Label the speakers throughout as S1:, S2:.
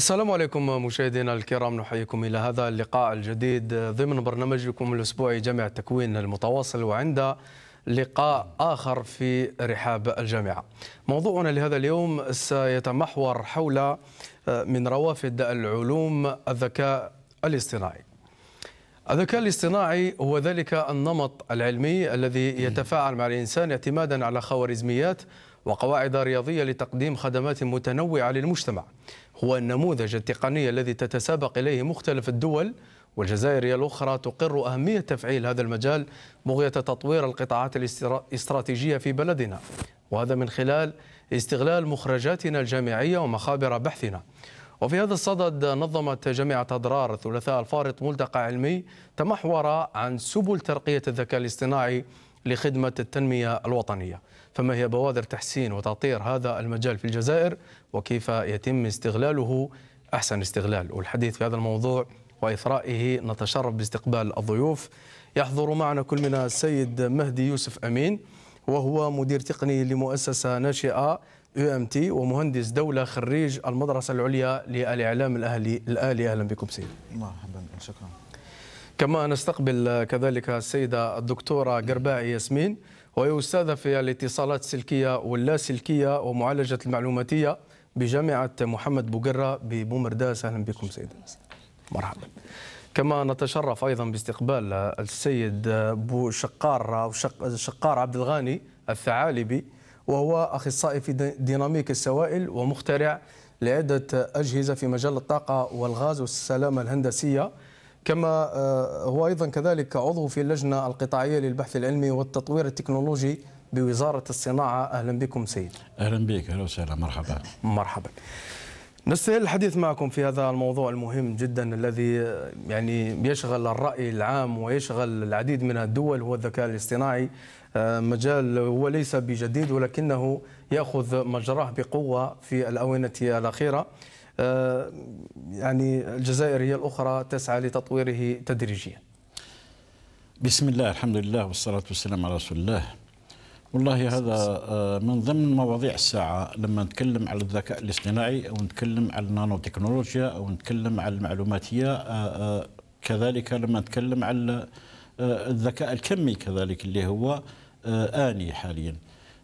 S1: السلام عليكم مشاهدينا الكرام نحييكم الى هذا اللقاء الجديد ضمن برنامجكم الاسبوعي جامعه تكوين المتواصل وعند لقاء اخر في رحاب الجامعه. موضوعنا لهذا اليوم سيتمحور حول آه، من روافد العلوم الذكاء الاصطناعي. الذكاء الاصطناعي هو ذلك النمط العلمي الذي يتفاعل مع الانسان اعتمادا على خوارزميات وقواعد رياضيه لتقديم خدمات متنوعه للمجتمع هو النموذج التقني الذي تتسابق إليه مختلف الدول والجزائر الأخرى تقر أهمية تفعيل هذا المجال بغية تطوير القطاعات الاستراتيجية في بلدنا وهذا من خلال استغلال مخرجاتنا الجامعية ومخابر بحثنا وفي هذا الصدد نظمت جامعة أضرار الثلاثاء الفارط ملتقى علمي تمحور عن سبل ترقية الذكاء الاصطناعي لخدمة التنمية الوطنية فما هي بوادر تحسين وتطير هذا المجال في الجزائر وكيف يتم استغلاله أحسن استغلال والحديث في هذا الموضوع وإثرائه نتشرف باستقبال الضيوف يحضر معنا كل من السيد مهدي يوسف أمين وهو مدير تقني لمؤسسة ناشئة يو ام تي ومهندس دولة خريج المدرسة العليا للإعلام الأهلي الآلي أهلا بكم سيد
S2: مرحبا شكرا
S1: كما نستقبل كذلك السيدة الدكتورة قرباعي ياسمين وهي أستاذة في الاتصالات السلكية واللاسلكية ومعالجة المعلوماتية بجامعة محمد بوقرة ببومرداس أهلا بكم سيدي مرحبا كما نتشرف أيضا باستقبال السيد بو شقار أو شقار عبد الغاني الثعالبي وهو أخصائي في ديناميك السوائل ومخترع لعدة أجهزة في مجال الطاقة والغاز والسلامة الهندسية كما آه، هو أيضا كذلك عضو في اللجنة القطاعية للبحث العلمي والتطوير التكنولوجي بوزارة الصناعة أهلا بكم سيد
S3: أهلا بك أهلا وسهلا مرحبا مرحبا
S1: نستهل الحديث معكم في هذا الموضوع المهم جدا الذي آه، يعني يشغل الرأي العام ويشغل العديد من الدول هو الذكاء الاصطناعي آه، مجال هو ليس بجديد ولكنه يأخذ مجراه بقوة في الأونة الأخيرة آه، يعني الجزائر هي الأخرى تسعى لتطويره تدريجيا
S3: بسم الله الحمد لله والصلاة والسلام على رسول الله والله هذا آه، من ضمن مواضيع الساعة لما نتكلم على الذكاء الاصطناعي أو نتكلم على النانو تكنولوجيا أو نتكلم على المعلوماتية آه، كذلك لما نتكلم على الذكاء الكمي كذلك اللي هو آني حاليا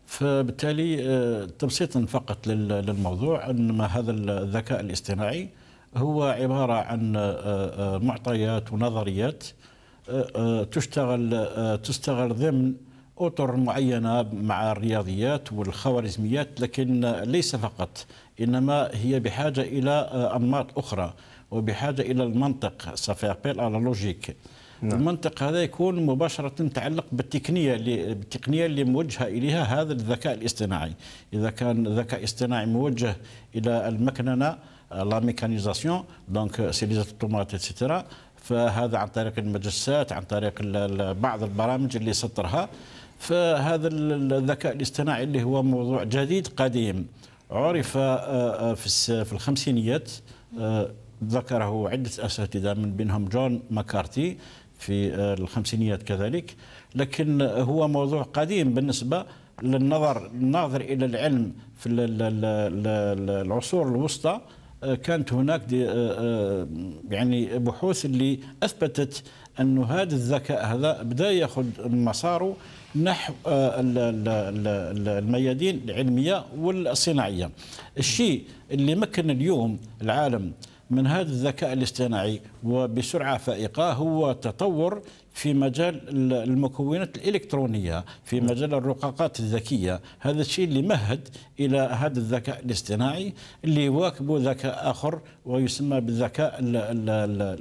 S3: فبالتالي آه، تبسيطا فقط للموضوع ان ما هذا الذكاء الاصطناعي هو عباره عن آه، آه، معطيات ونظريات تشتغل تستغل ضمن اطر معينه مع الرياضيات والخوارزميات لكن ليس فقط انما هي بحاجه الى انماط اخرى وبحاجه الى المنطق سافيابيل على لوجيك نعم. المنطق هذا يكون مباشره متعلق بالتقنيه اللي بالتقنيه اللي موجهه اليها هذا الذكاء الاصطناعي اذا كان ذكاء اصطناعي موجه الى المكننه لا ميكانيزاسيون دونك سيليزا الطومات اتسيتيرا فهذا عن طريق المجسات عن طريق بعض البرامج اللي سطرها فهذا الذكاء الاصطناعي اللي هو موضوع جديد قديم عرف آه، آه، في الخمسينيات آه، ذكره عدة أساتذة من بينهم جون ماكارتي في آه، الخمسينيات كذلك لكن هو موضوع قديم بالنسبة للنظر الناظر إلى العلم في العصور الوسطى آه، كانت هناك دي آه، يعني بحوث اللي اثبتت أن هذا الذكاء هذا بدا ياخذ مساره نحو الميادين العلميه والصناعيه الشيء اللي مكن اليوم العالم من هذا الذكاء الاصطناعي وبسرعه فائقه هو تطور في مجال المكونات الالكترونيه في مجال الرقاقات الذكيه هذا الشيء اللي مهد الى هذا الذكاء الاصطناعي اللي يواكبه ذكاء اخر ويسمى بالذكاء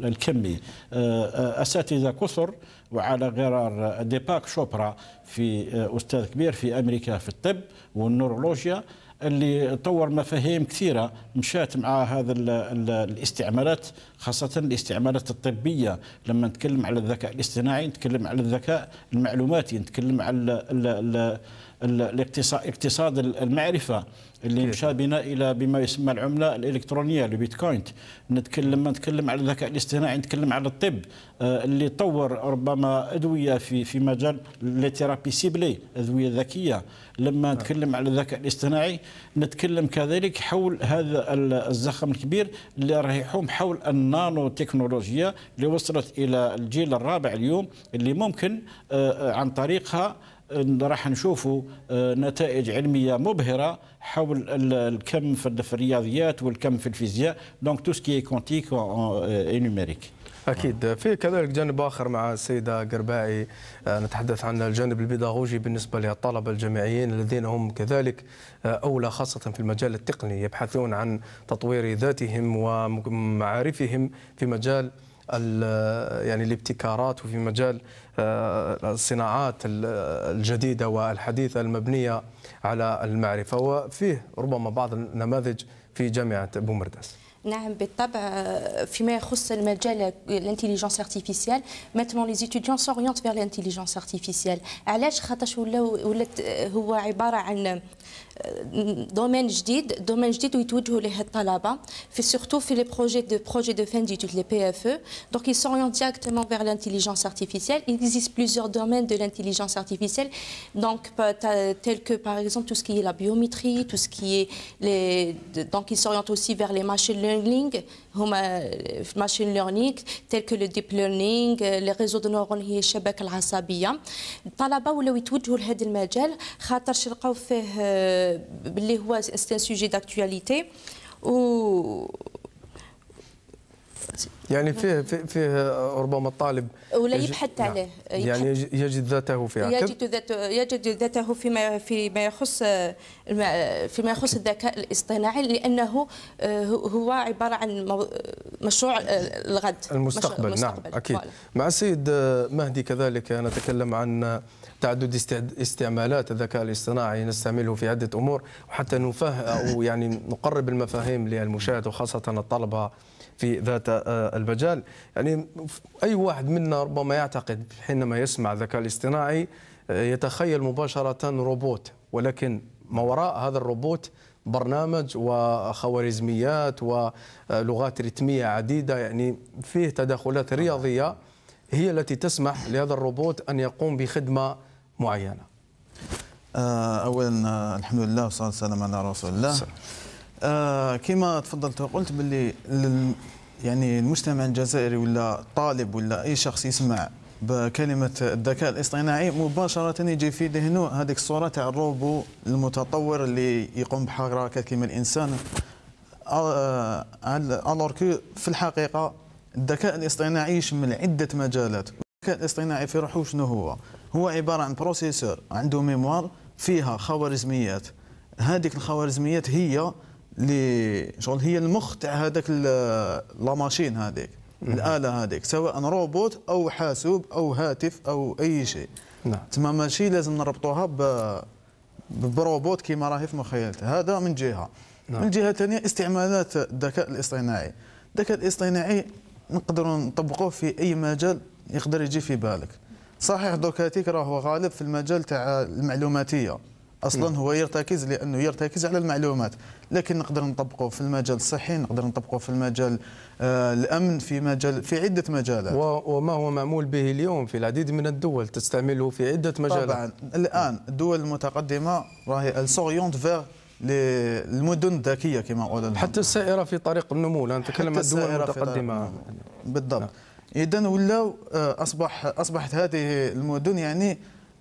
S3: الكمي آه، آه، اساتذه كثر وعلى غرار ديباك شوبرا في آه، استاذ كبير في امريكا في الطب والنورولوجيا اللي طور مفاهيم كثيره مشات مع هذا ال الاستعمالات خاصه الاستعمالات الطبيه لما نتكلم على الذكاء الاصطناعي نتكلم على الذكاء المعلوماتي نتكلم على ال الاقتصاد المعرفه اللي مشى بنا الى بما يسمى العمله الالكترونيه البيتكوين نتكلم ما نتكلم على الذكاء الاصطناعي نتكلم على الطب آه، اللي طور ربما ادويه في في مجال لي سيبلي ادويه ذكيه لما نعم. نتكلم على الذكاء الاصطناعي نتكلم كذلك حول هذا الزخم الكبير اللي راه يحوم حول النانو تكنولوجيا اللي وصلت الى الجيل الرابع اليوم اللي ممكن آه، آه، عن طريقها راح نشوفوا آه، نتائج علميه مبهره حول الكم في الرياضيات والكم في الفيزياء دونك تو سكي كونتيك اي نوميريك اكيد في كذلك جانب اخر مع السيده قربائي آه، نتحدث عن الجانب
S1: البيداغوجي بالنسبه للطلبه الجامعيين الذين هم كذلك آه، اولى خاصه في المجال التقني يبحثون عن تطوير ذاتهم ومعارفهم في مجال يعني الابتكارات وفي مجال آه، الصناعات الجديدة والحديثة المبنية على المعرفة وفيه ربما بعض النماذج في جامعة بومرداس
S4: نعم بالطبع آه، فيما يخص المجال الانتيليجنس ارتيفيسيال ماتمون لي ستوديون سوريونت فيغ الانتيليجنس ارتيفيسيال علاش خاطرش ولا ولات آه، هو عباره عن domaines جديد où جديد ويتوجهوا ليه الطلبه في سورتو في les projets de projets de فان de لي بي اف ils s'orientent directement vers l'intelligence artificielle il existe plusieurs domaines de l'intelligence artificielle donc tel que par exemple tout ce qui est la biométrie tout ce qui est les donc ils s'orientent aussi vers les machine learning machine learning tel que le deep learning euh, les réseaux de neurones هي الشبكه العصبيه الطلبه ولاو يتوجهوا لهذا المجال خاطر لقاو فيه euh, les rois, c'est un sujet
S1: d'actualité. يعني فيه فيه ربما الطالب ولا يبحث نعم. عليه يعني يجد ذاته في هكذا يجد
S4: ذاته يجد ذاته فيما فيما يخص فيما يخص الذكاء الاصطناعي لانه آه، هو عباره عن مشروع آه، الغد المستقبل, المستقبل. نعم
S1: اكيد مع السيد مهدي كذلك نتكلم عن تعدد استعمالات الذكاء الاصطناعي نستعمله في عده امور وحتى نفهم او يعني نقرب المفاهيم للمشاهد وخاصه الطلبه في ذات آه، المجال يعني أي واحد منا ربما يعتقد حينما يسمع الذكاء الاصطناعي آه، يتخيل مباشرة روبوت ولكن ما وراء هذا الروبوت برنامج وخوارزميات ولغات رتمية عديدة يعني فيه تدخلات رياضية هي التي تسمح لهذا الروبوت أن يقوم بخدمة معينة
S2: آه، أولا الحمد لله والصلاة والسلام على رسول الله سلام. آه كما تفضلت وقلت باللي يعني المجتمع الجزائري ولا طالب ولا اي شخص يسمع بكلمه الذكاء الاصطناعي مباشره يجي في ذهنه هذيك الصوره تاع الروبو المتطور اللي يقوم بحركات كما الانسان الور آه، كو آه، في الحقيقه الذكاء الاصطناعي يشمل عده مجالات الذكاء الاصطناعي في روحه شنو هو هو عباره عن بروسيسور عنده ميموار فيها خوارزميات هذيك الخوارزميات هي اللي شغل هي المخ تاع هذاك لا ماشين هذيك الاله هذيك سواء روبوت او حاسوب او هاتف او اي شيء نعم تما ماشي لازم نربطوها ب بروبوت كيما راهي في مخيلتها هذا من جهه نعم. من جهه ثانيه استعمالات الذكاء الاصطناعي الذكاء الاصطناعي نقدروا نطبقوه في اي مجال يقدر يجي في بالك صحيح دوكاتيك راهو غالب في المجال تاع المعلوماتيه اصلا هو يرتكز لانه يرتكز على المعلومات لكن نقدر نطبقه في المجال الصحي نقدر نطبقه في المجال آه، الامن في مجال في عده مجالات وما هو معمول به اليوم في العديد من الدول تستعمله في عده مجالات طبعا الان الدول المتقدمه راهي سوريونت فيغ للمدن الذكيه كما قلنا حتى السائره في طريق النمو لا نتكلم عن الدول المتقدمه بالضبط نعم. اذا ولاو آه، اصبح اصبحت هذه المدن يعني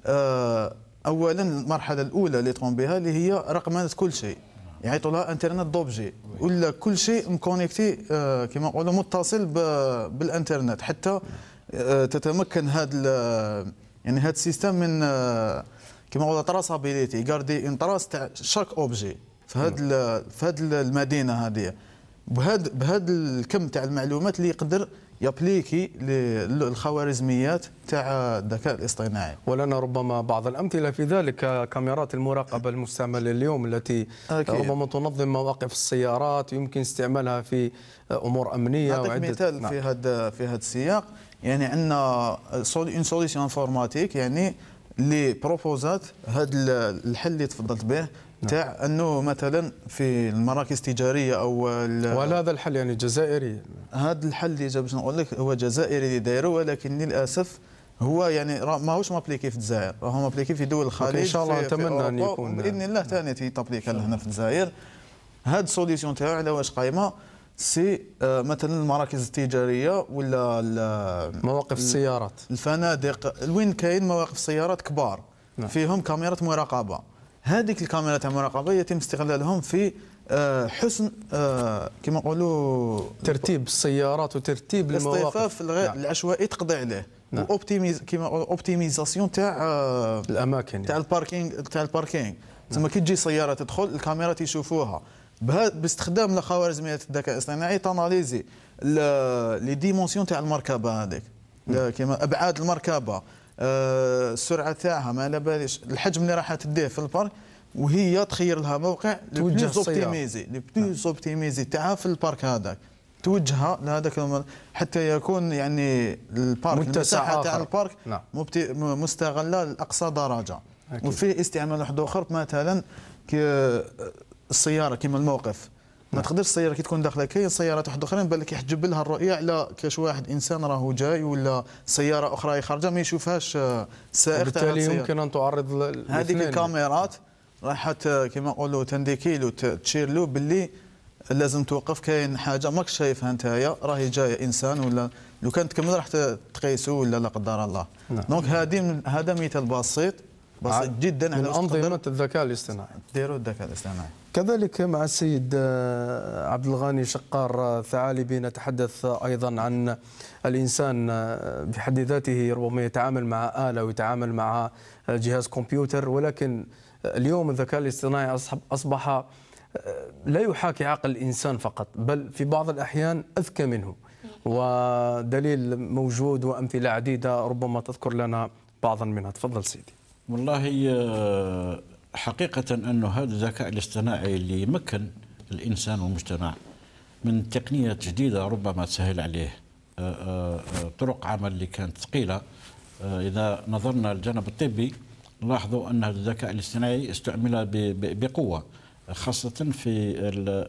S2: آه اولا المرحله الاولى اللي تقوم بها اللي هي رقمنه كل شيء يعيطوا لها انترنت دوبجي ولا كل شيء مكونيكتي آه، كما نقولوا متصل بالانترنت حتى آه، تتمكن هذا يعني هذا السيستم من آه، كما نقولوا تراسابيليتي كاردي ان تراس تاع شاك اوبجي في هذا في هذه المدينه هذه بهذا بهذا الكم تاع المعلومات اللي يقدر يبليكي
S1: للخوارزميات تاع الذكاء الاصطناعي ولنا ربما بعض الامثله في ذلك كاميرات المراقبه المستعمله اليوم التي أكيد. ربما تنظم مواقف السيارات يمكن استعمالها في امور امنيه وعده مثال نعم. في
S2: هذا في هذا السياق يعني عندنا اون سوليسيون انفورماتيك يعني اللي بروبوزات هذا الحل اللي تفضلت به نعم. تاع انه مثلا في المراكز التجاريه او ولا هذا الحل يعني جزائري هذا الحل اللي جا باش نقول لك هو جزائري اللي دايره ولكن للاسف هو يعني ماهوش مابليكي في الجزائر راهو مابليكي في دول الخليج نعم. ان شاء الله نتمنى ان يكون باذن الله ثاني تطبيق هنا في الجزائر هاد السوليسيون تاعو على واش قايمه سي آه، مثلا المراكز التجاريه ولا مواقف السيارات الفنادق وين كاين مواقف سيارات كبار نعم. فيهم كاميرات مراقبه هذيك الكاميرات المراقبه يتم استغلالهم في آه، حسن آه، كما نقولوا ترتيب السيارات وترتيب المواقف الاصطفاف نعم. العشوائي تقضي عليه نعم. واوبتيميز كما اوبتيميزاسيون تاع آه، الاماكن يعني. تاع الباركينغ تاع الباركينغ تسمى كي تجي سياره تدخل الكاميرا تيشوفوها باستخدام الخوارزميات الذكاء الاصطناعي تاناليزي لي ديمونسيون تاع المركبه هذيك كما ابعاد المركبه السرعه آه، تاعها ما على باليش الحجم اللي راح تديه في البارك وهي تخير لها موقع توجه اوبتيميزي نعم. بلوز اوبتيميزي تاعها في البارك هذاك توجهها لهذاك حتى يكون يعني البارك المساحه تاع البارك نعم. مستغله لاقصى درجه أكيد. وفيه استعمال واحد اخر مثلا السياره كما الموقف ما تقدرش السياره كي تكون داخله كاين سيارات واحده اخرى بالك يحجب لها الرؤيه على كاش واحد انسان راهو جاي ولا سياره اخرى خارجه ما يشوفهاش السائق آه، تاع بالتالي يمكن ان تعرض هذيك الكاميرات راح كما نقولوا تنديكي له تشير له باللي لازم توقف كاين حاجه ماكش شايفها نتايا راهي جايه انسان ولا لو كانت تكمل راح تقيسوا ولا لا قدر الله نعم. دونك هذه هذا مثال بسيط بسيط جدا على انظمه
S1: الذكاء الاصطناعي ديروا الذكاء الاصطناعي كذلك مع السيد آه، عبد الغني شقار آه، ثعالبي نتحدث ايضا عن الانسان آه، بحد ذاته ربما يتعامل مع اله ويتعامل مع جهاز كمبيوتر ولكن اليوم الذكاء الاصطناعي اصبح لا يحاكي عقل الانسان فقط بل في بعض الاحيان اذكى منه ودليل موجود وامثله عديده ربما تذكر لنا بعضا منها تفضل سيدي
S3: والله حقيقة أن هذا الذكاء الاصطناعي اللي يمكن الإنسان والمجتمع من تقنيات جديدة ربما تسهل عليه آه، آه، آه، طرق عمل اللي كانت ثقيلة إذا نظرنا للجانب الطبي لاحظوا أن الذكاء الاصطناعي استعمل بقوة خاصة في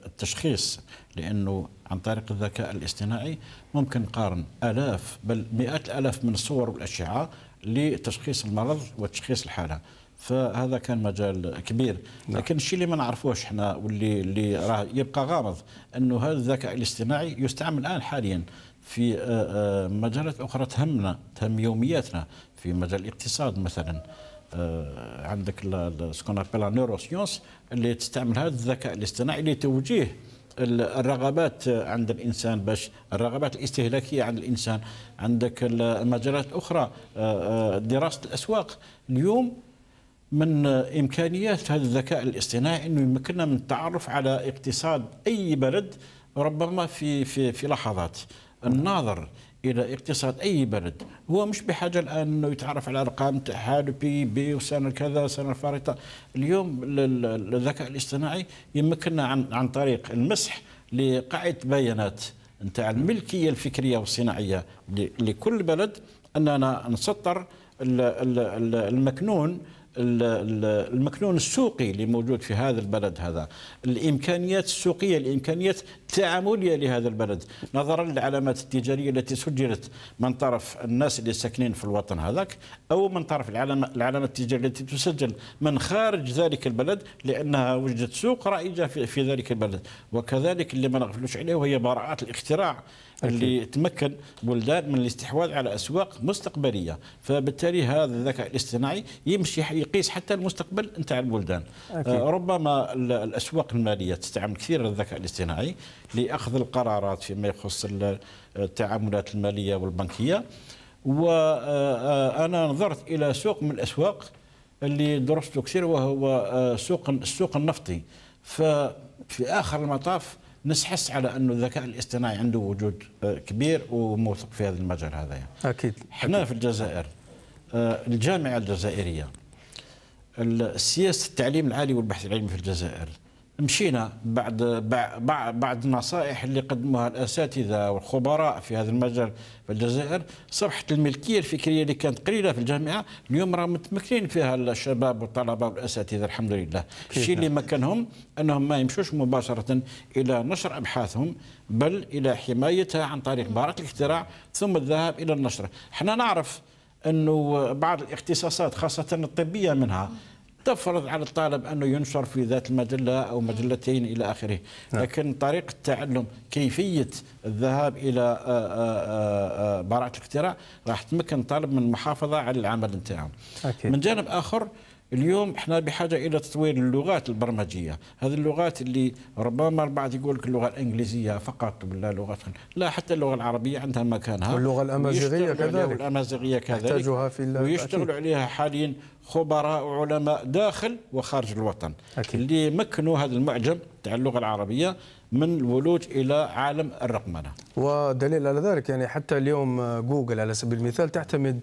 S3: التشخيص لأنه عن طريق الذكاء الاصطناعي ممكن نقارن آلاف بل مئات الآلاف من الصور والأشعة لتشخيص المرض وتشخيص الحالة فهذا كان مجال كبير نعم. لكن الشيء اللي ما نعرفوش احنا واللي اللي راه يبقى غامض انه هذا الذكاء الاصطناعي يستعمل الان حاليا في آه، آه، مجالات اخرى تهمنا تهم يومياتنا في مجال الاقتصاد مثلا آه، عندك سكون ابيلا نيورو سيونس اللي تستعمل هذا الذكاء الاصطناعي لتوجيه الرغبات عند الانسان باش الرغبات الاستهلاكيه عند الانسان عندك مجالات اخرى دراسه الاسواق اليوم من إمكانيات هذا الذكاء الاصطناعي أنه يمكننا من التعرف على اقتصاد أي بلد ربما في في في لحظات الناظر الى اقتصاد اي بلد هو مش بحاجه الان انه يتعرف على ارقام حال بي بي وسنه كذا سنه فارطه اليوم الذكاء الاصطناعي يمكننا عن عن طريق المسح لقاعده بيانات نتاع الملكيه الفكريه والصناعيه لكل بلد اننا نسطر المكنون المكنون السوقي اللي موجود في هذا البلد هذا الإمكانيات السوقية الإمكانيات التعاملية لهذا البلد نظرا للعلامات التجارية التي سجلت من طرف الناس اللي ساكنين في الوطن هذاك أو من طرف العلامة, العلامة التجارية التي تسجل من خارج ذلك البلد لأنها وجدت سوق رائجة في, في ذلك البلد وكذلك اللي ما نغفلوش عليه وهي براءات الاختراع اللي تمكن بلدان من الاستحواذ على اسواق مستقبليه فبالتالي هذا الذكاء الاصطناعي يمشي يقيس حتى المستقبل نتاع البلدان أكيد. آه، ربما الاسواق الماليه تستعمل كثير الذكاء الاصطناعي لاخذ القرارات فيما يخص التعاملات الماليه والبنكيه وانا آه، آه، نظرت الى سوق من الاسواق اللي درسته كثير وهو سوق السوق النفطي ففي اخر المطاف نسحس على انه الذكاء الاصطناعي عنده وجود آه، كبير وموثق في هذا المجال هذا يعني. اكيد احنا في الجزائر آه، الجامعه الجزائريه السياسه التعليم العالي والبحث العلمي في الجزائر مشينا بعد بعد النصائح اللي قدموها الاساتذه والخبراء في هذا المجال في الجزائر صبحت الملكيه الفكريه اللي كانت قليله في الجامعه اليوم راه متمكنين فيها الشباب والطلبه والاساتذه الحمد لله الشيء اللي يعني؟ مكنهم انهم ما يمشوش مباشره الى نشر ابحاثهم بل الى حمايتها عن طريق مهارات الاختراع ثم الذهاب الى النشر احنا نعرف انه بعض الاختصاصات خاصه الطبيه منها تفرض على الطالب أنه ينشر في ذات المجلة أو مجلتين إلى آخره نعم. لكن طريقة التعلم كيفية الذهاب إلى آه، آه، آه، براءة الاختراع راح تمكن الطالب من المحافظة على العمل نتاعهم من جانب آخر اليوم احنا بحاجه الى تطوير اللغات البرمجيه هذه اللغات اللي ربما البعض يقول لك اللغه الانجليزيه فقط ولا لغه لا حتى اللغه العربيه عندها مكانها واللغه الامازيغيه كذلك والامازيغيه كذلك تحتاجها في ويشتغل عليها حاليا خبراء وعلماء داخل وخارج الوطن أكيد. اللي مكنوا هذا المعجم تاع اللغه العربيه من الولوج الى عالم الرقمنه
S1: ودليل على ذلك يعني حتى اليوم آه، جوجل على سبيل المثال تعتمد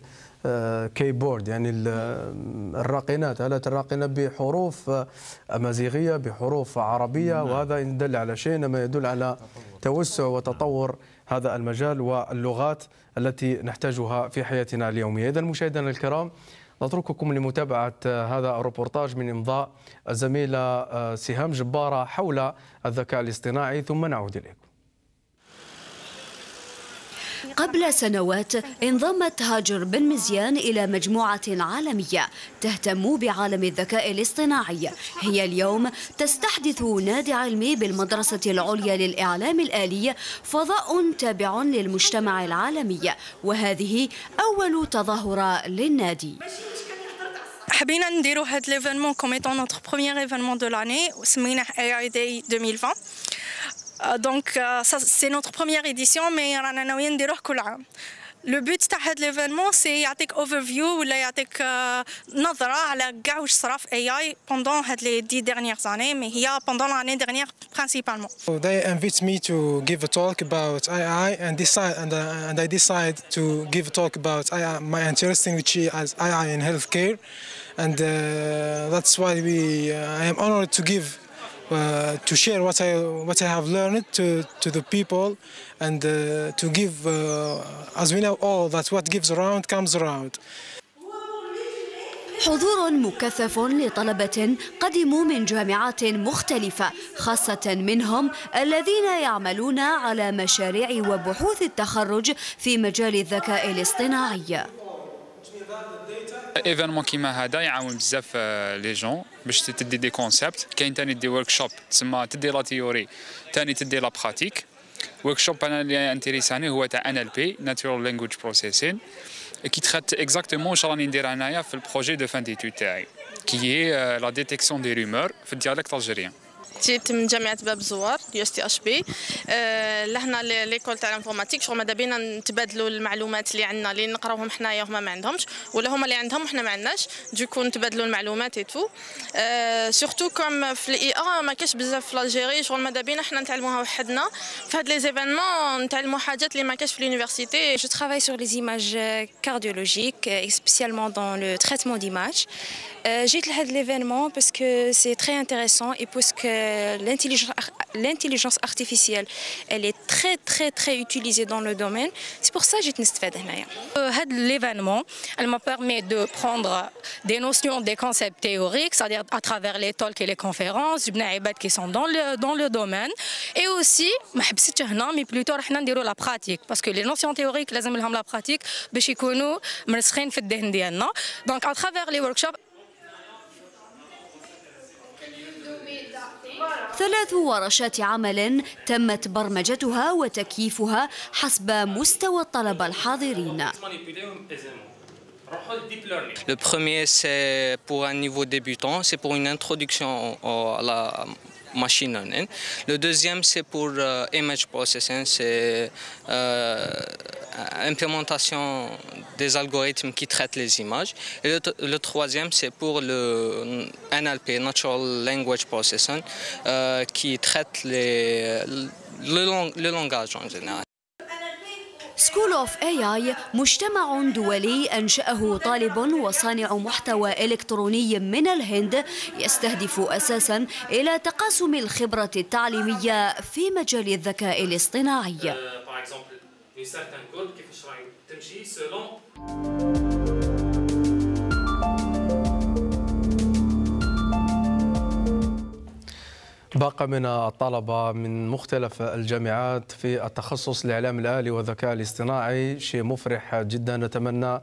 S1: آه، كيبورد يعني الراقنات آلات الراقنة بحروف آه، أمازيغية بحروف عربية نعم. وهذا إن دل على شيء ما يدل على توسع وتطور هذا المجال واللغات التي نحتاجها في حياتنا اليومية إذا مشاهدينا الكرام نترككم لمتابعة آه، هذا الروبورتاج من إمضاء الزميلة سهام جبارة حول الذكاء الاصطناعي ثم نعود إليكم
S5: قبل سنوات انضمت هاجر بن مزيان إلى مجموعة عالمية تهتم بعالم الذكاء الاصطناعي هي اليوم تستحدث نادي علمي بالمدرسة العليا للإعلام الآلي فضاء تابع للمجتمع العالمي وهذه أول تظاهرة للنادي حبينا
S4: نديرو هاد ليفينمون كوميتون نوتر بروميير ايفينمون دو لاني وسميناه اي اي دي 2020 Euh, donc, euh, c'est notre première édition, mais en un an, est Le but de cet c'est une overview, ou une euh, pendant les dix dernières années, mais il pendant l'année dernière principalement.
S1: They invite me to give a talk about AI, uh, and I decide to give a talk about my interest, which AI in healthcare, and uh, that's why uh, I am honored to give. uh, to share what I what I have learned to, to the people and uh, to give, uh, as we
S3: know all, that what gives around comes around.
S1: حضور
S5: مكثف لطلبة قدموا من جامعات مختلفة خاصة منهم الذين يعملون على مشاريع وبحوث التخرج في مجال الذكاء الاصطناعي Événement qui m'a aidé, il y a des euh, gens qui ont des concepts, qui ont des workshops qui sont de la théorie et de la pratique. Le workshop est intéressant, qui est un NLP, Natural Language Processing, qui traite exactement ce que nous avons fait dans le projet de fin d'étude, euh, qui est euh, la détection des rumeurs dans le dialecte algérien.
S4: جيت من جامعه باب زوار يو اس تي اش بي آه، لهنا ليكول تاع الانفورماتيك شغل ماذا بينا نتبادلوا المعلومات اللي عندنا اللي نقراوهم حنايا هما ما عندهمش ولا هما اللي عندهم وحنا ما عندناش دوكو نتبادلوا المعلومات آه، اي تو سيرتو كوم في الاي اي ما كاش بزاف في الجيري شغل ماذا بينا حنا نتعلموها وحدنا في هاد لي زيفينمون نتعلموا حاجات اللي ما كاش في لونيفرسيتي جو ترافاي سور لي زيماج كارديولوجيك سبيسيالمون دون لو تريتمون ديماج جيت لهاد ليفينمون باسكو سي تري انتريسون اي باسكو Euh, l'intelligence artificielle, elle est très très très utilisée dans le domaine. C'est pour ça que j'ai euh, L'événement, elle m'a permis de prendre des notions, des concepts théoriques, c'est-à-dire à travers les talks et les conférences, qui sont dans le, dans le domaine, et aussi, mais plutôt la pratique, parce que les notions théoriques, les la pratique, donc à travers les workshops,
S5: ثلاث ورشات عمل تمت برمجتها وتكييفها حسب مستوى الطلبة الحاضرين
S4: Le premier, c'est pour un niveau débutant, c'est pour une introduction à la machine learning. Le deuxième, c'est pour euh, image processing, c'est l'implémentation euh, des algorithmes qui traitent les images. Et le, troisième, c'est pour le NLP, Natural Language Processing, euh, qui traite les, le, le langage en général.
S5: سكول اوف اي اي مجتمع دولي انشاه طالب وصانع محتوى الكتروني من الهند يستهدف اساسا الى تقاسم الخبره التعليميه في مجال الذكاء الاصطناعي
S1: euh, باقة من الطلبة من مختلف الجامعات في التخصص الإعلام الآلي والذكاء الاصطناعي شيء مفرح جدا نتمنى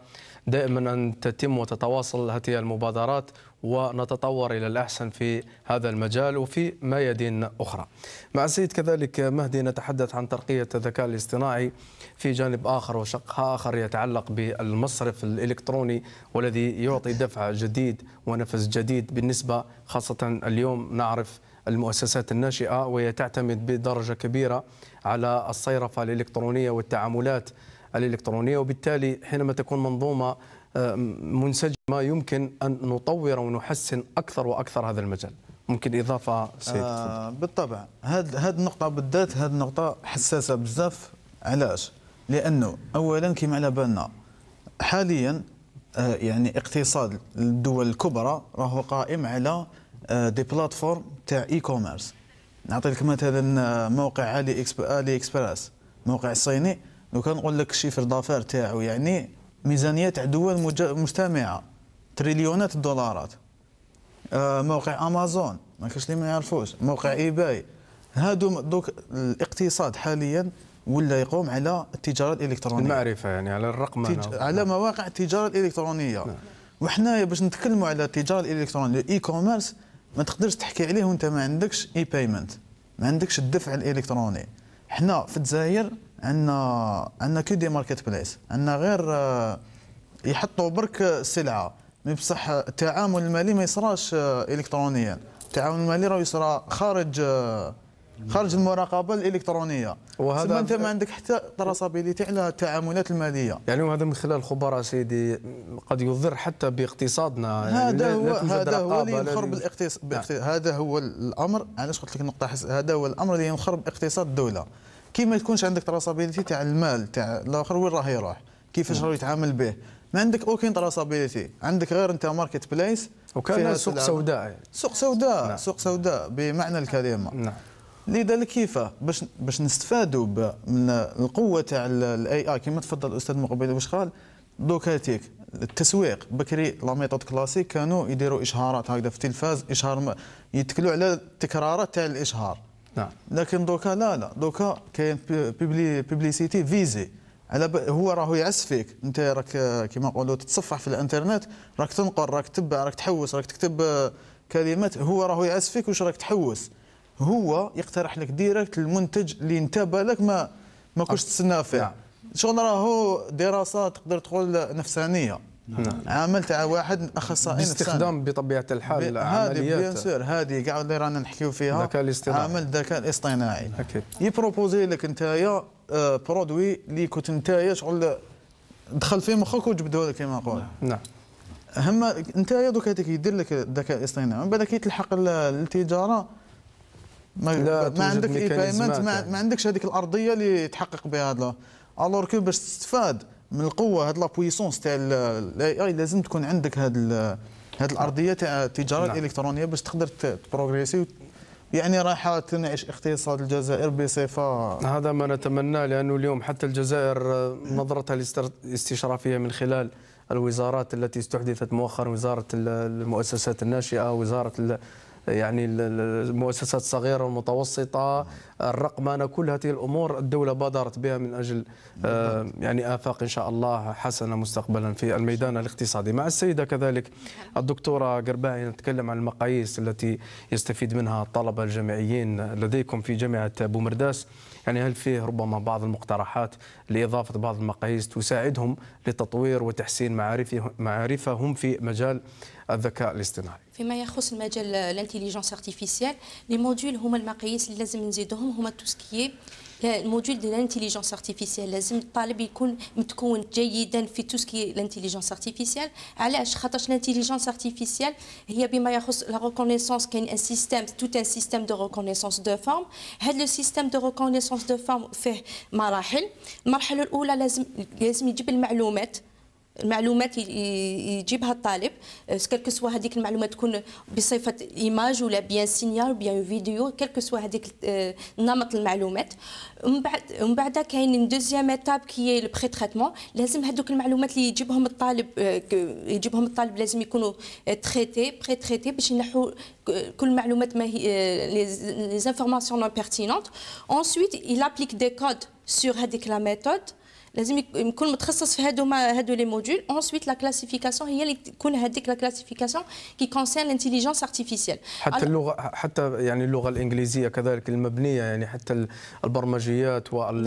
S1: دائما أن تتم وتتواصل هذه المبادرات ونتطور إلى الأحسن في هذا المجال وفي ميادين أخرى مع السيد كذلك مهدي نتحدث عن ترقية الذكاء الاصطناعي في جانب آخر وشق آخر يتعلق بالمصرف الإلكتروني والذي يعطي دفع جديد ونفس جديد بالنسبة خاصة اليوم نعرف المؤسسات الناشئة وهي تعتمد بدرجة كبيرة على الصيرفة الإلكترونية والتعاملات الإلكترونية وبالتالي حينما تكون منظومة آه، منسجمة يمكن أن نطور ونحسن أكثر وأكثر هذا المجال ممكن إضافة سيد آه
S2: بالطبع هذه هاد النقطة بالذات هذه النقطة حساسة بزاف علاش لأنه أولا كما على بالنا حاليا آه، يعني اقتصاد الدول الكبرى راهو قائم على آه، دي بلاتفورم تاع اي كوميرس نعطي لك مثلا آه، موقع علي اكس علي اكسبريس موقع صيني لو كان نقول لك الشيفر دافير تاعو يعني ميزانيه تاع دول مجتمعه تريليونات الدولارات آه، موقع امازون ما كاش اللي ما يعرفوش موقع ايباي هادو دوك الاقتصاد حاليا ولا يقوم على التجاره الالكترونيه
S1: المعرفه يعني على الرقم تج...
S2: على نعم. مواقع التجاره الالكترونيه نعم. وحنايا باش نتكلموا على التجاره الالكترونيه الاي كوميرس e ما تقدرش تحكي عليه وانت ما عندكش اي بايمنت ما عندكش الدفع الالكتروني حنا في الجزائر عندنا عندنا كي دي ماركت بلايس عندنا غير آه، يحطوا برك السلعه مي بصح التعامل المالي ما يصراش آه، الكترونيا التعامل المالي راه يصرى خارج آه، خارج المراقبه الالكترونيه
S1: وهذا انت ما
S2: عندك حتى تراسابيليتي على التعاملات الماليه
S1: يعني وهذا من خلال الخبراء سيدي قد يضر حتى باقتصادنا يعني هذا يعني هو هذا هو اللي يخرب
S2: الاقتصاد نعم. هذا هو الامر علاش قلت لك نقطه هذا هو الامر اللي يخرب اقتصاد الدوله كي ما تكونش عندك تراسابيليتي تاع المال تاع الاخر وين راه يروح كيفاش نعم. راه يتعامل به ما عندك اوكين تراسابيليتي عندك غير انت ماركت بليس وكان سوق سوداء سوق سوداء نعم. سوق سوداء بمعنى الكلمه نعم. لذلك كيف باش باش نستفادوا من القوه تاع الاي اي كما تفضل الاستاذ مقبل واش قال دوكاتيك التسويق بكري لا ميثود كلاسيك كانوا يديروا اشهارات هكذا في التلفاز اشهار يتكلوا على التكرارات تاع الاشهار نعم لكن دوكا لا لا دوكا كاين بيبليسيتي فيزي على هو راهو يعس فيك انت راك كيما نقولوا تتصفح في الانترنت راك تنقر راك تبع راك تحوس راك تكتب كلمات هو راهو يعس فيك واش راك تحوس هو يقترح لك ديريكت المنتج اللي انت بالك ما ما كنتش آه. تستناه فيه نعم. شغل راهو دراسه تقدر تقول نفسانيه نعم. نعم. عمل تاع واحد اخصائي باستخدام بطبيعه الحال هذه بيان سور هذه كاع اللي رانا نحكيو فيها الذكاء الاصطناعي عمل الذكاء الاصطناعي اكيد يبروبوزي لك نتايا آه، برودوي اللي كنت نتايا شغل دخل فيه مخك وجبدوه لك كما نقول نعم. نعم هما نتايا دوك هذيك يدير لك الذكاء الاصطناعي من بعد كي تلحق للتجاره ما, لا ما عندك اي بايمنت ما, ما عندكش هذيك الارضيه اللي تحقق بها هذا الور كو باش تستفاد من القوه هاد لابويسونس تاع الاي اي لازم تكون عندك هاد هاد الارضيه تاع التجاره نعم. الالكترونيه باش تقدر تبروغريسي يعني راح تنعش اقتصاد
S1: الجزائر بصفه هذا ما نتمناه لانه اليوم حتى الجزائر آه، نظرتها الاستشرافيه من خلال الوزارات التي استحدثت مؤخرا وزاره المؤسسات الناشئه وزاره يعني المؤسسات الصغيره والمتوسطه الرقمنه كل هذه الامور الدوله بادرت بها من اجل آه، يعني افاق ان شاء الله حسنه مستقبلا في الميدان الاقتصادي مع السيده كذلك الدكتوره قرباعي نتكلم عن المقاييس التي يستفيد منها الطلبه الجامعيين لديكم في جامعه بومرداس يعني هل فيه ربما بعض المقترحات لاضافه بعض المقاييس تساعدهم لتطوير وتحسين معارفهم في مجال الذكاء الاصطناعي
S4: فيما يخص المجال الانتليجنس ارتيفيسيال لي موديول هما المقاييس اللي لازم نزيدوهم هما توسكيي الموديول ديال الانتيليجونس ارتيفيسيال لازم الطالب يكون متكون جيدا في توسكي الانتيليجونس ارتيفيسيال علاش خاطرش الانتيليجونس ارتيفيسيال هي بما يخص لا ريكونيسونس كاين ان سيستيم توت ان سيستيم دو ريكونيسونس دو فورم هاد لو سيستيم دو ريكونيسونس دو فورم فيه مراحل المرحله الاولى لازم لازم يجيب المعلومات المعلومات يجيبها الطالب كلك آه، سوا هذيك المعلومات تكون بصفه ايماج ولا بيان سينيال بيان فيديو كلك سوا هذيك آه، نمط المعلومات من بعد من بعد كاين دوزيام ايتاب كي هي البري تريتمون لازم هذوك المعلومات اللي يجيبهم الطالب آه، يجيبهم الطالب لازم يكونوا تريتي بري تريتي باش ينحوا كل المعلومات ما هي لي زانفورماسيون نون بيرتينونت انسويت يلابليك دي كود سور هذيك لا ميثود لازم يكون متخصص في هادو ما هادو لي موديول انسويت لا كلاسيفيكاسيون هي اللي تكون هذيك لا كلاسيفيكاسيون كي كونسيرن الانتيليجنس ارتيفيسيال حتى
S1: اللغه حتى يعني اللغه الانجليزيه كذلك المبنيه يعني حتى البرمجيات واعاده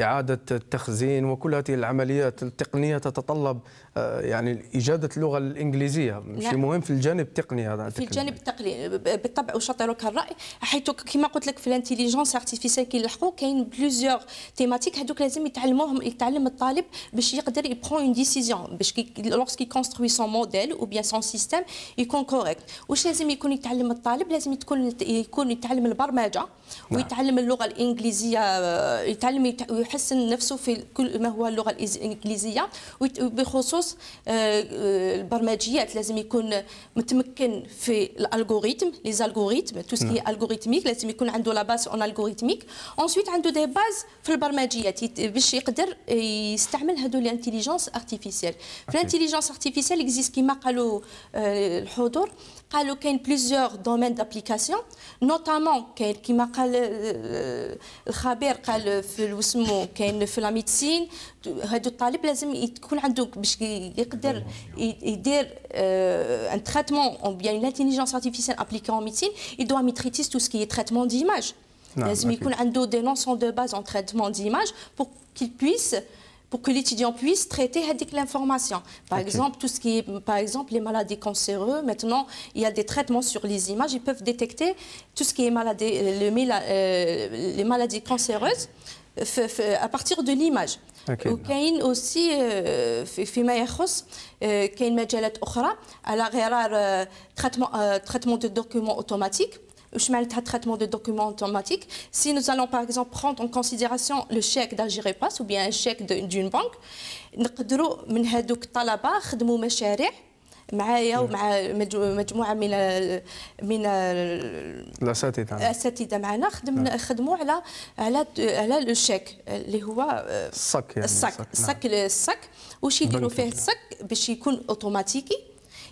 S1: نعم. التخزين وكل هذه العمليات التقنيه تتطلب آه، يعني إجادة اللغة الإنجليزية شيء نعم. مهم في الجانب التقني هذا في الجانب
S4: التقني بالطبع وشطرك الرأي حيث كما قلت لك في الانتليجنس ارتيفيسيال كيلحقوا كاين بليزيوغ تيماتيك هذوك لازم يتعلموهم يتعلم الطالب باش يقدر يبخون اون ديسيزيون باش لوغسكي كونستروي سون موديل او بيان سون سيستيم يكون كوريكت واش لازم يكون يتعلم الطالب لازم تكون يكون يتعلم البرمجة نعم. ويتعلم اللغة الإنجليزية يتعلم ويحسن نفسه في كل ما هو اللغة الإنجليزية بخصوص الفرص آه، آه، البرمجيات لازم يكون متمكن في الالغوريثم لي زالغوريثم تو سكي الغوريثميك لازم يكون عنده لا باس اون الغوريثميك اونسويت عنده دي باز في البرمجيات باش يقدر آه، يستعمل هذو الانتيليجونس ارتيفيسيال في الانتيليجونس ارتيفيسيال اكزيست كيما قالوا الحضور قالوا كاين بليزيور دومين دابليكاسيون نوتامون كاين كيما قال الخبير قال في وسمو كاين في لا ميديسين هذا الطالب لازم يكون عنده باش يقدر يدير ان تريتمون او بيان لانتيليجونس ارتيفيسيال ابليكي اون ميديسين يدوا ميتريتيز تو سكي تريتمون ديماج لازم يكون عنده دي نونسون دو باز en pour que l'étudiant puisse traiter l'information. Par exemple, tout ce qui par exemple, les maladies cancéreuses, maintenant, il y a des traitements sur les images, ils peuvent détecter tout ce qui est maladie, le, euh, les maladies cancéreuses à partir de l'image وكاين اوسي فيما يخص كاين مجالات اخرى على غرار تريتمون تريتمون دو دوكيومون اوتوماتيك je mets le traitement de documents automatiques. Si nous allons par exemple prendre en considération le chèque d'Agirepass ou bien un chèque d'une banque, nous pouvons, من هذوك الطلبة خدموا مشاريع معايا ومع مجموعه من من الاساتذه الاساتذه معنا خدمنا نعم. خدموا على على على لو شيك اللي هو آه، الصك يعني الصك الصك الصك نعم. واش يديروا فيه الصك باش يكون اوتوماتيكي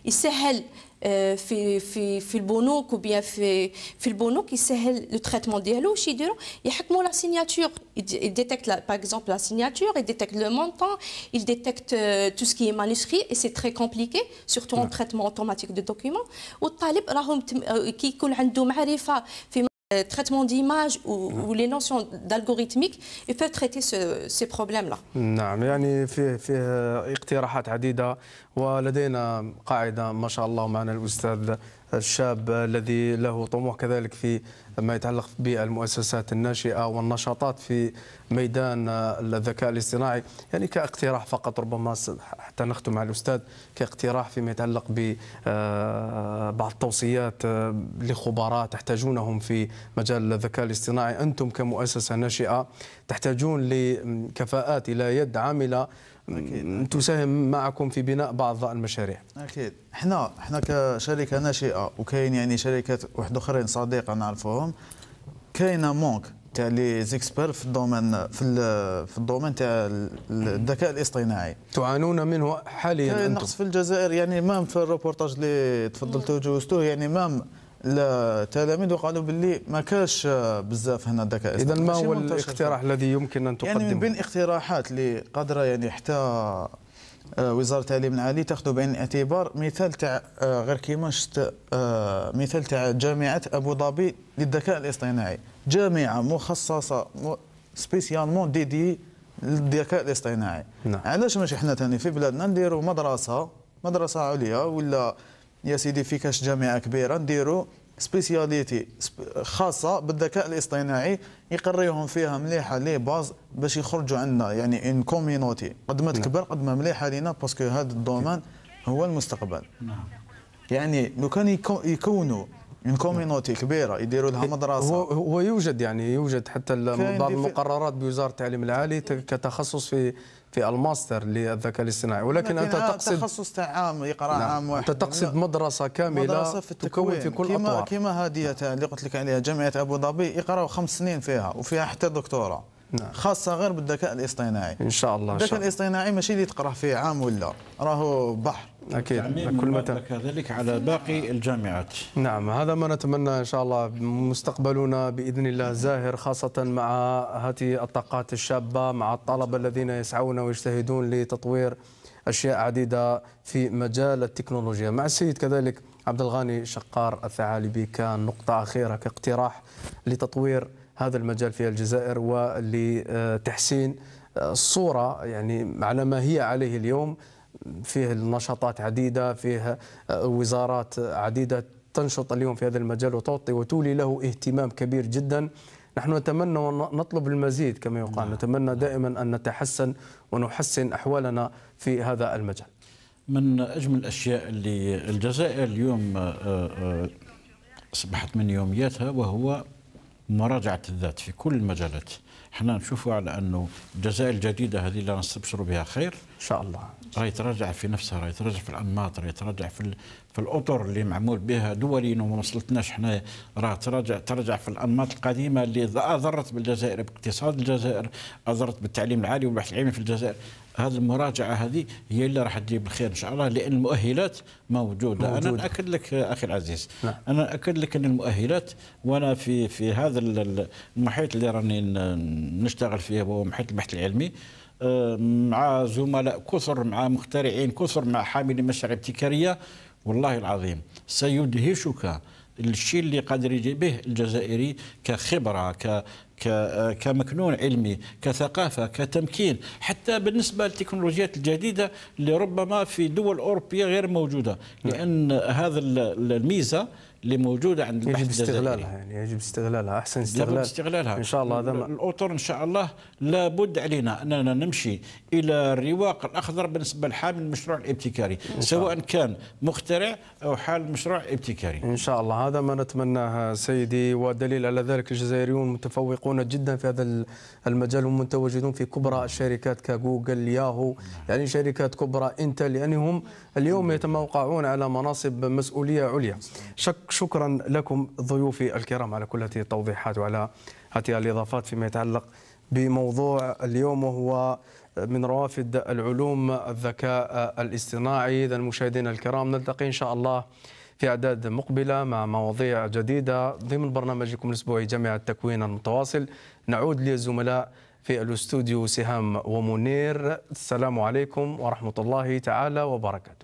S4: يسهل Euh, fait le bono ou bien fait le bono qui sait le traitement de l'homme. Il y a la signature, il détecte par exemple la signature, il détecte le montant, il détecte euh, tout ce qui est manuscrit et c'est très compliqué, surtout en traitement automatique de documents. au euh, qui ont des traitement d'image ou, ou, les notions d'algorithmique, ils peuvent traiter ce, ces problèmes-là.
S1: Oui, il y نعم يعني فيه et nous avons une قاعدة ما شاء الله معنا الأستاذ الشاب الذي له طموح كذلك في ما يتعلق بالمؤسسات الناشئه والنشاطات في ميدان الذكاء الاصطناعي، يعني كاقتراح فقط ربما حتى نختم مع الاستاذ كاقتراح فيما يتعلق ببعض آه، التوصيات آه، لخبراء تحتاجونهم في مجال الذكاء الاصطناعي، انتم كمؤسسه ناشئه تحتاجون لكفاءات الى يد عامله أكيد. تساهم معكم في بناء بعض المشاريع
S2: اكيد احنا احنا كشركه ناشئه وكاين يعني شركات واحد اخرين صديقه نعرفوهم كاينه مونك تاع لي زيكسبير في الدومين في في الدومين تاع الذكاء الاصطناعي تعانون منه حاليا انتم نقص في الجزائر يعني مام في الروبورتاج اللي تفضلتوا جوزتوه يعني مام التلاميذ وقالوا باللي ما كاش بزاف هنا الذكاء الاصطناعي اذا ما هو الاقتراح الذي يمكن ان تقدمه يعني من بين الاقتراحات اللي قادره يعني حتى آه، وزاره التعليم العالي تاخذ بعين الاعتبار مثال تاع آه، غير كيما شفت آه، مثال تاع جامعه ابو ظبي للذكاء الاصطناعي جامعه مخصصه سبيسيالمون ديدي للذكاء الاصطناعي نعم. علاش ماشي حنا ثاني في بلادنا نديروا مدرسه مدرسه عليا ولا يا سيدي في كاش جامعه كبيره نديروا سبيسياليتي خاصه بالذكاء الاصطناعي يقريهم فيها مليحه لي باز باش يخرجوا عندنا يعني ان كوميونيتي قد ما تكبر نعم. قد ما مليحه لينا باسكو هذا الدومين هو المستقبل نعم. يعني لو كان يكونوا اون كوميونيتي كبيره يديروا لها إيه، مدرسه هو,
S1: هو يوجد يعني يوجد حتى بعض المقررات بوزاره التعليم العالي كتخصص في في الماستر للذكاء الاصطناعي ولكن انت تقصد
S2: تخصص عام قراءه نعم. عام واحد انت تقصد
S1: مدرسه كامله مدرسة في
S2: تكون في كل كما اطوار كما هذه اللي قلت لك عليها جامعه ابو ظبي يقراوا خمس سنين فيها وفيها حتى دكتوراه نعم. خاصه غير بالذكاء الاصطناعي ان شاء الله الذكاء الاصطناعي ماشي اللي تقرا
S3: فيه عام ولا راهو بحر اكيد كل متى كذلك على باقي الجامعات
S1: نعم هذا ما نتمنى ان شاء الله مستقبلنا باذن الله زاهر خاصه مع هذه الطاقات الشابه مع الطلبه الذين يسعون ويجتهدون لتطوير اشياء عديده في مجال التكنولوجيا مع السيد كذلك عبد الغني شقار الثعالبي كان نقطه اخيره كاقتراح لتطوير هذا المجال في الجزائر ولتحسين الصورة يعني على ما هي عليه اليوم فيه نشاطات عديدة فيه وزارات عديدة تنشط اليوم في هذا المجال وتعطي وتولي له اهتمام كبير جدا نحن نتمنى ونطلب المزيد كما يقال نعم. نتمنى نعم. دائما أن نتحسن ونحسن أحوالنا
S3: في هذا المجال من أجمل الأشياء اللي الجزائر اليوم آه، آه، أصبحت من يومياتها وهو مراجعه الذات في كل المجالات احنا نشوفوا على انه الجزائر الجديده هذه اللي نستبشروا بها خير ان شاء الله راهي تراجع في نفسها راهي تراجع في الانماط راهي تراجع في في الاطر اللي معمول بها دوليا وما وصلتناش احنا راه تراجع ترجع في الانماط القديمه اللي آه، اضرت بالجزائر باقتصاد الجزائر اضرت بالتعليم العالي والبحث العلمي في الجزائر هذه المراجعه هذه هي اللي راح تجيب الخير ان شاء الله لان المؤهلات موجوده, موجودة. انا ناكد لك اخي العزيز نعم. انا ناكد لك ان المؤهلات وانا في في هذا المحيط اللي راني نشتغل فيه وهو محيط البحث العلمي آه، مع زملاء كثر مع مخترعين كثر مع حاملي مشاريع ابتكاريه والله العظيم سيدهشك الشيء اللي قادر يجيبه الجزائري كخبره ك آه، كمكنون علمي كثقافه كتمكين حتى بالنسبه للتكنولوجيات الجديده اللي ربما في دول اوروبيه غير موجوده نعم. لان هذا الميزه اللي موجوده عند البحث يجب استغلالها
S1: يعني يجب استغلالها احسن استغلال يجب استغلالها
S3: ان شاء الله هذا الاطر ان شاء الله لابد علينا اننا نمشي الى الرواق الاخضر بالنسبه لحامل المشروع الابتكاري سواء كان مخترع او حال مشروع ابتكاري
S1: ان شاء الله هذا ما نتمناه سيدي ودليل على ذلك الجزائريون متفوقون جدا في هذا المجال ومتواجدون في كبرى الشركات كجوجل ياهو يعني شركات كبرى انتل لانهم يعني اليوم يتموقعون على مناصب مسؤوليه عليا شك شكرا لكم ضيوفي الكرام على كل هذه التوضيحات وعلى هذه الإضافات فيما يتعلق بموضوع اليوم وهو من روافد العلوم الذكاء الاصطناعي إذا المشاهدين الكرام نلتقي إن شاء الله في أعداد مقبلة مع مواضيع جديدة ضمن برنامجكم الأسبوعي جامعة تكوين المتواصل نعود للزملاء في الاستوديو سهام ومنير السلام عليكم ورحمة الله تعالى وبركاته